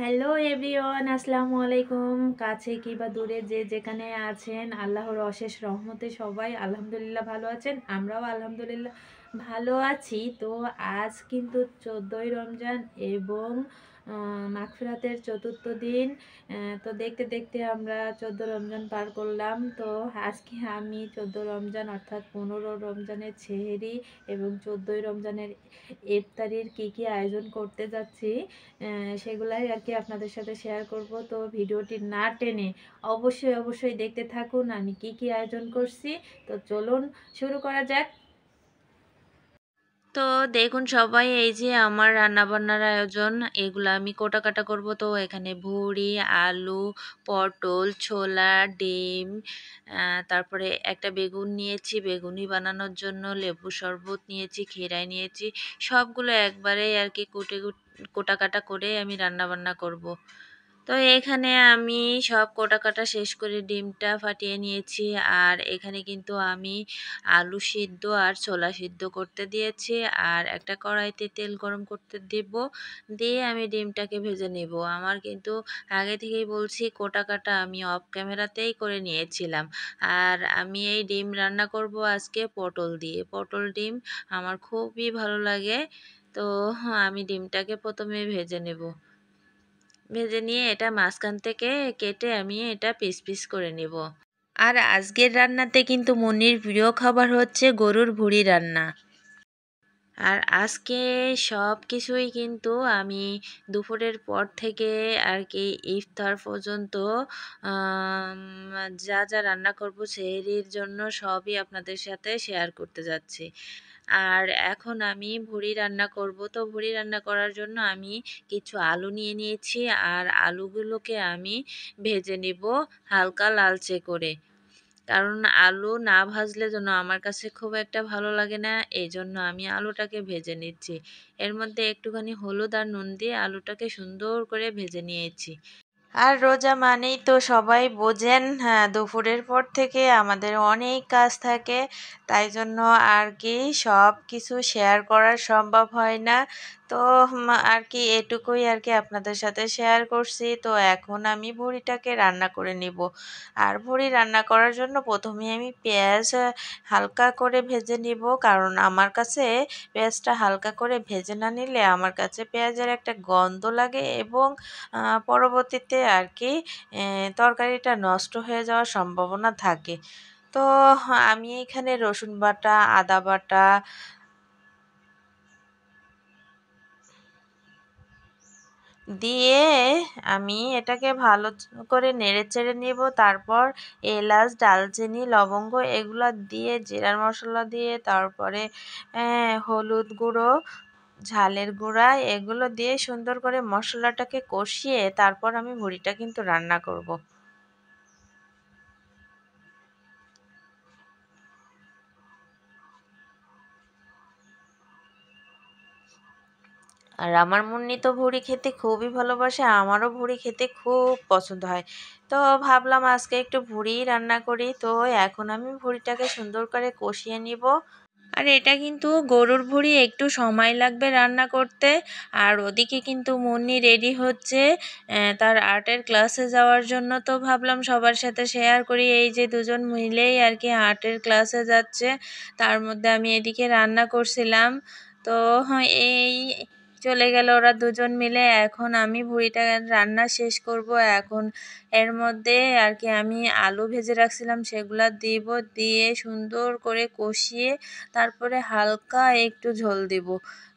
Hello everyone আসসালামু আলাইকুম কাছে কিংবা দূরে যে যেখানে আছেন আল্লাহর অশেষ রহমতে সবাই আলহামদুলিল্লাহ ভালো আছেন আমরাও আলহামদুলিল্লাহ ভালো আছি তো আজ কিন্তু চোদ্দই রমজান এবং মাগফিরাতের চতুর্থ দিন তো দেখতে দেখতে আমরা চোদ্দো রমজান পার করলাম তো আজকে আমি চোদ্দো রমজান অর্থাৎ পনেরো রমজানের ছেহেরি এবং চোদ্দোই রমজানের ইফতারির কি কি আয়োজন করতে যাচ্ছি সেগুলাই আর কি আপনাদের সাথে শেয়ার করব তো ভিডিওটি না টেনে অবশ্যই অবশ্যই দেখতে থাকুন আমি কি কি আয়োজন করছি তো চলুন শুরু করা যাক তো দেখুন সবাই এই যে আমার রান্নাবান্নার আয়োজন এগুলো আমি কোটা কাটা করবো তো এখানে ভুড়ি আলু পটল ছোলা ডিম তারপরে একটা বেগুন নিয়েছি বেগুনি বানানোর জন্য লেবু শরবত নিয়েছি ক্ষীরাই নিয়েছি সবগুলো একবারেই আর কি কুটে কুটে কোটা কাটা করে আমি রান্নাবান্না করব। তো এখানে আমি সব কোটা কাটা শেষ করে ডিমটা ফাটিয়ে নিয়েছি আর এখানে কিন্তু আমি আলু সিদ্ধ আর ছোলা সিদ্ধ করতে দিয়েছি আর একটা কড়াইতে তেল গরম করতে দেব দিয়ে আমি ডিমটাকে ভেজে নেব আমার কিন্তু আগে থেকেই বলছি কোটা কাটা আমি অফ ক্যামেরাতেই করে নিয়েছিলাম আর আমি এই ডিম রান্না করব আজকে পটল দিয়ে পটল ডিম আমার খুবই ভালো লাগে তো আমি ডিমটাকে প্রথমে ভেজে নেব ভেজে নিয়ে এটা মাঝখান থেকে কেটে আমি এটা পিস পিস করে নেব আর আজকের রান্নাতে কিন্তু মুনির প্রিয় খাবার হচ্ছে গরুর ভুড়ি রান্না আর আজকে সব কিছুই কিন্তু আমি দুপুরের পর থেকে আর কি ইফতার পর্যন্ত যা যা রান্না করব সেহেরির জন্য সবই আপনাদের সাথে শেয়ার করতে যাচ্ছি আর এখন আমি ভুড়ি রান্না করব তো ভুড়ি রান্না করার জন্য আমি কিছু আলু নিয়ে নিয়েছি আর আলুগুলোকে আমি ভেজে নেব হালকা লালচে করে কারণ আলু না ভাজলে যেন আমার কাছে খুব একটা ভালো লাগে না এই জন্য আমি আলুটাকে ভেজে নিচ্ছি এর মধ্যে একটুখানি হলুদ আর নুন দিয়ে আলুটাকে সুন্দর করে ভেজে নিয়েছি আর রোজা মানেই তো সবাই বোঝেন হ্যাঁ দুপুরের পর থেকে আমাদের অনেক কাজ থাকে তাই জন্য আর কি সব কিছু শেয়ার করা সম্ভব হয় না তো আর কি এটুকুই আর কি আপনাদের সাথে শেয়ার করছি তো এখন আমি ভুড়িটাকে রান্না করে নিব আর ভুড়ি রান্না করার জন্য প্রথমে আমি পেঁয়াজ হালকা করে ভেজে নিব কারণ আমার কাছে পেঁয়াজটা হালকা করে ভেজে না নিলে আমার কাছে পেঁয়াজের একটা গন্ধ লাগে এবং পরবর্তীতে আর কি তরকারিটা নষ্ট হয়ে যাওয়ার সম্ভাবনা থাকে তো আমি এখানে রসুন বাটা আদা বাটা দিয়ে আমি এটাকে ভালো করে নেড়ে চেড়ে নেব তারপর এলাচ ডালচিনি লবঙ্গ এগুলো দিয়ে জিরার মশলা দিয়ে তারপরে হলুদ গুঁড়ো ঝালের গুঁড়া এগুলো দিয়ে সুন্দর করে মশলাটাকে কষিয়ে তারপর আমি ভুড়িটা কিন্তু রান্না করব। আর আমার মুন্নি তো ভুড়ি খেতে খুবই ভালোবাসে আমারও ভুড়ি খেতে খুব পছন্দ হয় তো ভাবলাম আজকে একটু ভুড়ি রান্না করি তো এখন আমি ভুড়িটাকে সুন্দর করে কষিয়ে নিব আর এটা কিন্তু গরুর ভুড়ি একটু সময় লাগবে রান্না করতে আর ওদিকে কিন্তু মুন্নি রেডি হচ্ছে তার আর্টের ক্লাসে যাওয়ার জন্য তো ভাবলাম সবার সাথে শেয়ার করি এই যে দুজন মিলেই আর কি আর্টের ক্লাসে যাচ্ছে তার মধ্যে আমি এদিকে রান্না করছিলাম তো হ্যাঁ, এই চলে গেল ওরা দুজন মিলে এখন আমি ভুড়িটা রান্না শেষ করব এখন এর মধ্যে আর কি আমি আলু ভেজে রাখছিলাম সেগুলা দিব দিয়ে সুন্দর করে কষিয়ে তারপরে হালকা একটু ঝোল দিব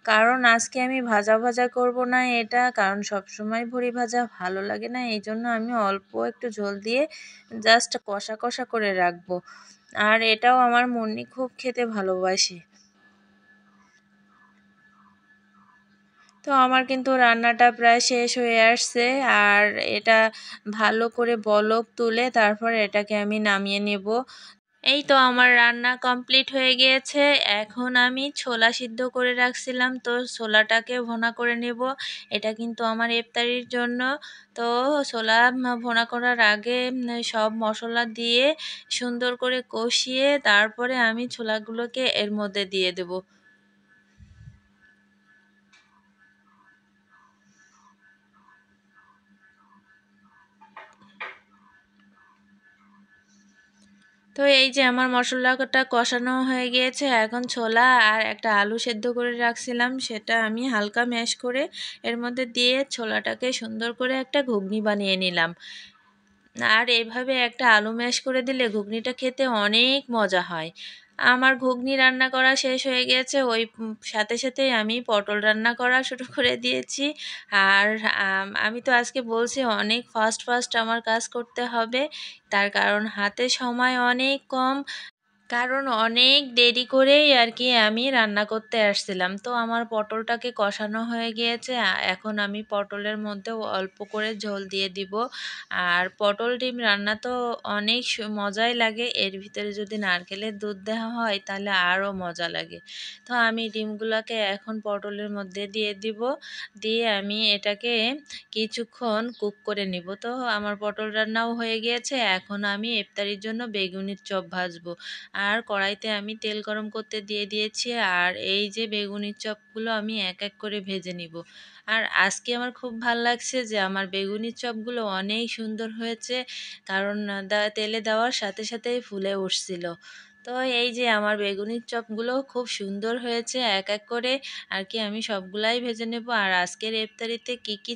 কারণ আজকে আমি ভাজা ভাজা করব না এটা কারণ সবসময় ভুড়ি ভাজা ভালো লাগে না এই জন্য আমি অল্প একটু ঝোল দিয়ে জাস্ট কষা কষা করে রাখবো আর এটাও আমার মুন্নি খুব খেতে ভালোবাসে তো আমার কিন্তু রান্নাটা প্রায় শেষ হয়ে আসছে আর এটা ভালো করে বলক তুলে তারপর এটাকে আমি নামিয়ে নেব এই তো আমার রান্না কমপ্লিট হয়ে গিয়েছে এখন আমি ছোলা সিদ্ধ করে রাখছিলাম তো ছোলাটাকে ভোনা করে নেব এটা কিন্তু আমার ইফতারির জন্য তো ছোলা ভোনা করার আগে সব মশলা দিয়ে সুন্দর করে কষিয়ে তারপরে আমি ছোলাগুলোকে এর মধ্যে দিয়ে দেবো তো এই যে আমার মশলাটা কষানো হয়ে গিয়েছে এখন ছোলা আর একটা আলু সেদ্ধ করে রাখছিলাম সেটা আমি হালকা ম্যাশ করে এর মধ্যে দিয়ে ছোলাটাকে সুন্দর করে একটা ঘুগনি বানিয়ে নিলাম আর এভাবে একটা আলু ম্যাশ করে দিলে ঘুগনিটা খেতে অনেক মজা হয় আমার ঘুগনি রান্না করা শেষ হয়ে গেছে ওই সাথে সাথে আমি পটল রান্না করা শুরু করে দিয়েছি আর আমি তো আজকে বলছি অনেক ফাস্ট ফাস্ট আমার কাজ করতে হবে তার কারণ হাতে সময় অনেক কম কারণ অনেক দেরি করেই আর কি আমি রান্না করতে আসছিলাম তো আমার পটলটাকে কষানো হয়ে গিয়েছে এখন আমি পটলের মধ্যে অল্প করে ঝোল দিয়ে দিব আর পটল ডিম রান্না তো অনেক মজাই লাগে এর ভিতরে যদি নারকেলের দুধ দেওয়া হয় তাহলে আরও মজা লাগে তো আমি ডিমগুলোকে এখন পটলের মধ্যে দিয়ে দিব দিয়ে আমি এটাকে কিছুক্ষণ কুক করে নিব তো আমার পটল রান্নাও হয়ে গিয়েছে এখন আমি ইফতারির জন্য বেগুনির চপ ভাজবো আর কড়াইতে আমি তেল গরম করতে দিয়ে দিয়েছি আর এই যে বেগুনির চপগুলো আমি এক এক করে ভেজে নিব আর আজকে আমার খুব ভাল লাগছে যে আমার বেগুনির চপগুলো অনেক সুন্দর হয়েছে কারণ তেলে দেওয়ার সাথে সাথেই ফুলে উঠছিল তো এই যে আমার বেগুনির চপগুলো খুব সুন্দর হয়েছে এক এক করে আর কি আমি সবগুলাই ভেজে নেব আর আজকের ইফতারিতে কি কি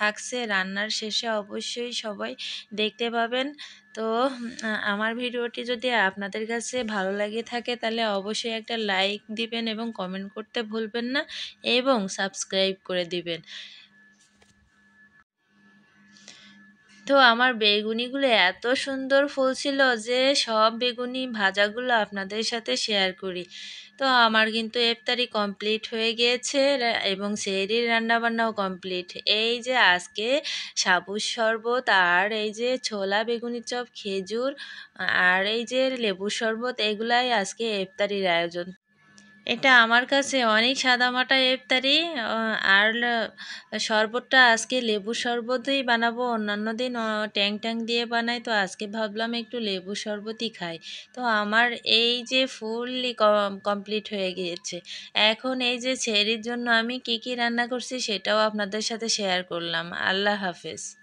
থাকছে রান্নার শেষে অবশ্যই সবাই দেখতে পাবেন তো আমার ভিডিওটি যদি আপনাদের কাছে ভালো লাগে থাকে তাহলে অবশ্যই একটা লাইক দিবেন এবং কমেন্ট করতে ভুলবেন না এবং সাবস্ক্রাইব করে দিবেন তো আমার বেগুনিগুলো এত সুন্দর ফুল ছিল যে সব বেগুনি ভাজাগুলো আপনাদের সাথে শেয়ার করি তো আমার কিন্তু এফতারি কমপ্লিট হয়ে গিয়েছে এবং সেরির রান্নাবান্নাও কমপ্লিট এই যে আজকে সাবুর শরবত আর এই যে ছোলা বেগুনি চপ খেজুর আর এই যে লেবুর শরবত এগুলাই আজকে এফতারির আয়োজন এটা আমার কাছে অনেক সাদামাটা ইফতারি আর শরবতটা আজকে লেবু শরবতই বানাবো অন্যান্য দিন ট্যাং ট্যাং দিয়ে বানাই তো আজকে ভাবলাম একটু লেবু শরবতই খাই তো আমার এই যে ফুললি কমপ্লিট হয়ে গিয়েছে এখন এই যে ছেড়ির জন্য আমি কি কি রান্না করছি সেটাও আপনাদের সাথে শেয়ার করলাম আল্লাহ হাফেজ